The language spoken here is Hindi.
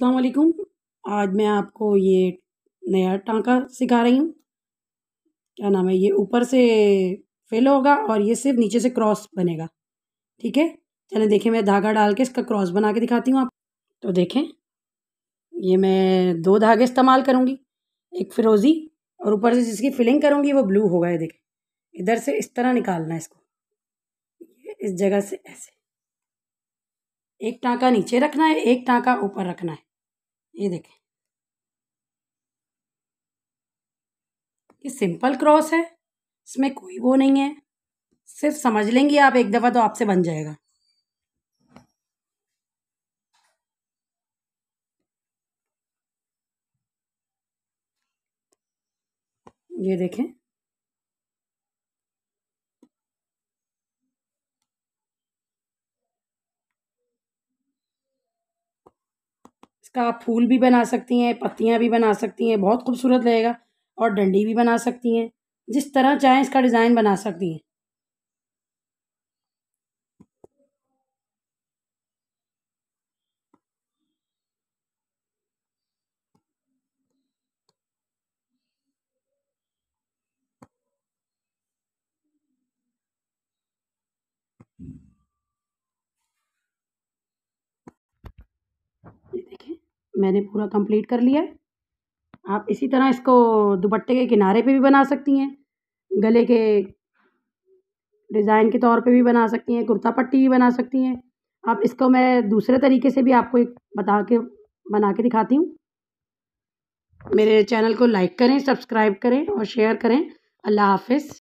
असलकुम आज मैं आपको ये नया टांका सिखा रही हूँ क्या नाम है ये ऊपर से फिल होगा और ये सिर्फ नीचे से क्रॉस बनेगा ठीक है चलें देखें मैं धागा डाल के इसका क्रॉस बना के दिखाती हूँ आप तो देखें ये मैं दो धागे इस्तेमाल करूँगी एक फिरोज़ी और ऊपर से जिसकी फिलिंग करूँगी वो ब्लू होगा ये देखें इधर से इस तरह निकालना है इसको इस जगह से ऐसे एक टाँका नीचे रखना है एक टाँका ऊपर रखना है ये देखें ये सिंपल क्रॉस है इसमें कोई वो नहीं है सिर्फ समझ लेंगी आप एक दफ़ा तो आपसे बन जाएगा ये देखें इसका आप फूल भी बना सकती हैं पत्तियाँ भी बना सकती हैं बहुत खूबसूरत लगेगा और डंडी भी बना सकती हैं जिस तरह चाहें इसका डिज़ाइन बना सकती हैं मैंने पूरा कंप्लीट कर लिया आप इसी तरह इसको दुपट्टे के किनारे पे भी बना सकती हैं गले के डिज़ाइन के तौर पे भी बना सकती हैं कुर्ता पट्टी भी बना सकती हैं आप इसको मैं दूसरे तरीके से भी आपको एक बता के बना के दिखाती हूँ मेरे चैनल को लाइक करें सब्सक्राइब करें और शेयर करें अल्लाह हाफिज़